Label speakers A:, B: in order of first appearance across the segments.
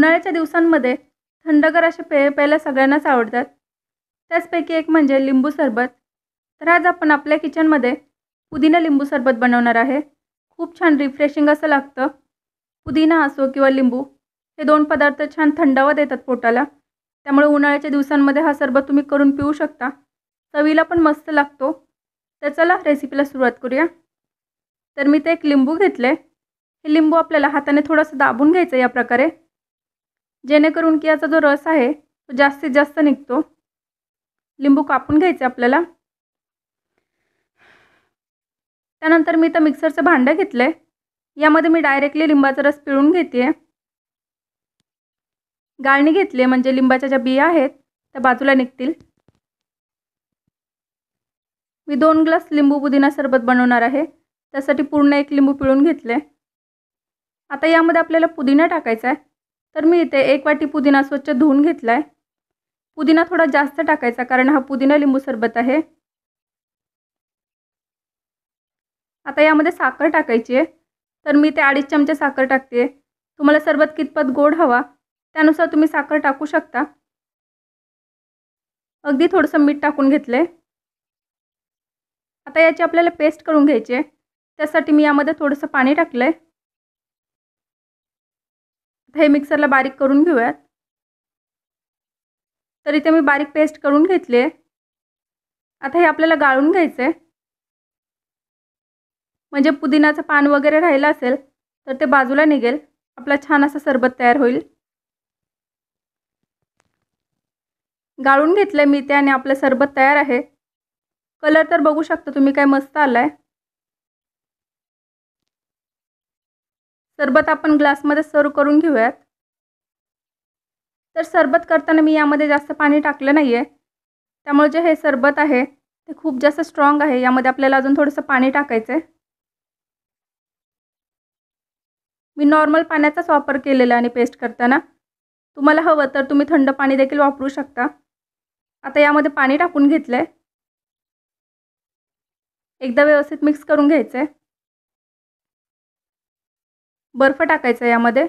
A: उन्हाळ्याच्या दिवसांमध्ये थंडगार असे पेय प्यायला सगळ्यांनाच आवडतात त्याचपैकी एक म्हणजे लिंबू सरबत तर आज आपण आपल्या किचनमध्ये पुदिना लिंबू सरबत बनवणार आहे खूप छान रिफ्रेशिंग असं लागतं पुदिना असो किंवा लिंबू हे दोन पदार्थ छान थंडावा देतात पोटाला त्यामुळे उन्हाळ्याच्या दिवसांमध्ये हा सरबत तुम्ही करून पिऊ शकता चवीला पण मस्त लागतो तर चला रेसिपीला सुरुवात करूया तर मी ते एक लिंबू घेतले हे लिंबू आपल्याला हाताने थोडंसं दाबून घ्यायचं या प्रकारे जेणेकरून की याचा जो रस आहे तो जास्तीत जास्त निघतो लिंबू कापून घ्यायचे आपल्याला त्यानंतर मी तर मिक्सरचं भांडं घेतलंय यामध्ये मी डायरेक्टली लिंबाचा रस पिळून घेते आहे गाळणी घेतली आहे म्हणजे लिंबाच्या ज्या बिया आहेत त्या बाजूला निघतील मी दोन ग्लास लिंबू पुदिना सरबत बनवणार आहे त्यासाठी पूर्ण एक लिंबू पिळून घेतले आता यामध्ये आपल्याला पुदिना टाकायचा आहे तर मी इथे एक वाटी पुदिना स्वच्छ धुवून घेतला आहे पुदिना थोडा जास्त टाकायचा कारण हा पुदिना लिंबू सरबत आहे आता यामध्ये साखर टाकायची आहे तर मी ते अडीच चमचे साखर टाकते तुम्हाला सरबत कितपत गोड हवा त्यानुसार तुम्ही साखर टाकू शकता अगदी थोडंसं मीठ टाकून घेतलं आहे आता याची आपल्याला पेस्ट करून घ्यायची आहे त्यासाठी मी यामध्ये थोडंसं पाणी टाकलं आहे हे मिक्सरला बारीक करून घेऊयात तर इथे मी बारीक पेस्ट करून घेतली आहे आता हे आपल्याला गाळून घ्यायचं आहे म्हणजे पुदिनाचं पान वगैरे राहिलं असेल तर ते बाजूला निघेल आपला छान असा सरबत तयार होईल गाळून घेतलं मी ते आणि आपलं सरबत तयार आहे कलर तर बघू शकता तुम्ही काय मस्त आला आहे सरबत आपण ग्लासमध्ये सर्व करून घेऊयात तर सरबत करताना मी यामध्ये जास्त पाणी टाकलं नाही आहे त्यामुळे जे हे सरबत आहे ते खूप जास्त स्ट्रॉंग आहे यामध्ये आपल्याला अजून थोडंसं पाणी टाकायचं आहे मी नॉर्मल पाण्याचाच वापर केलेला आणि पेस्ट करताना तुम्हाला हवं तर तुम्ही थंड पाणी देखील वापरू शकता आता यामध्ये पाणी टाकून घेतलं आहे एकदा व्यवस्थित मिक्स करून घ्यायचं आहे बर्फ टाकायचा यामध्ये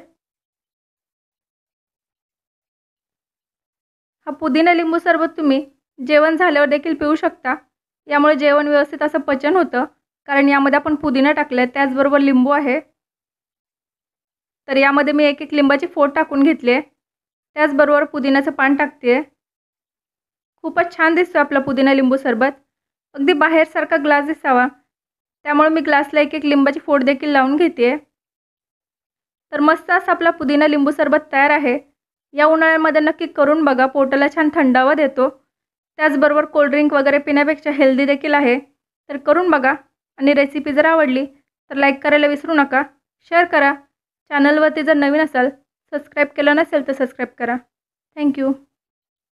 A: हा पुदिना लिंबू सरबत तुम्ही जेवण झाल्यावर देखील पिऊ शकता यामुळे जेवण व्यवस्थित असं पचन होतं कारण यामध्ये आपण पुदिना टाकलं आहे त्याचबरोबर लिंबू आहे तर यामध्ये मी एक एक लिंबाची फोड टाकून घेतली आहे त्याचबरोबर पुदिन्याचं पान टाकते खूपच छान दिसतो आपला पुदिना लिंबू सरबत अगदी बाहेरसारखा ग्लास दिसावा त्यामुळे मी ग्लासला एक एक लिंबाची फोड देखील लावून घेते आहे तर मस्त असा आपला पुदिना लिंबू सरबत तयार आहे या उन्हाळ्यामध्ये नक्की करून बघा पोटाला छान थंडावा देतो त्याचबरोबर कोल्ड्रिंक वगैरे पिण्यापेक्षा हेल्दी देखील आहे तर करून बघा आणि रेसिपी जर आवडली तर लाईक करायला विसरू नका शेअर करा चॅनलवरती जर नवीन असाल सबस्क्राईब केलं नसेल तर सबस्क्राईब करा थँक्यू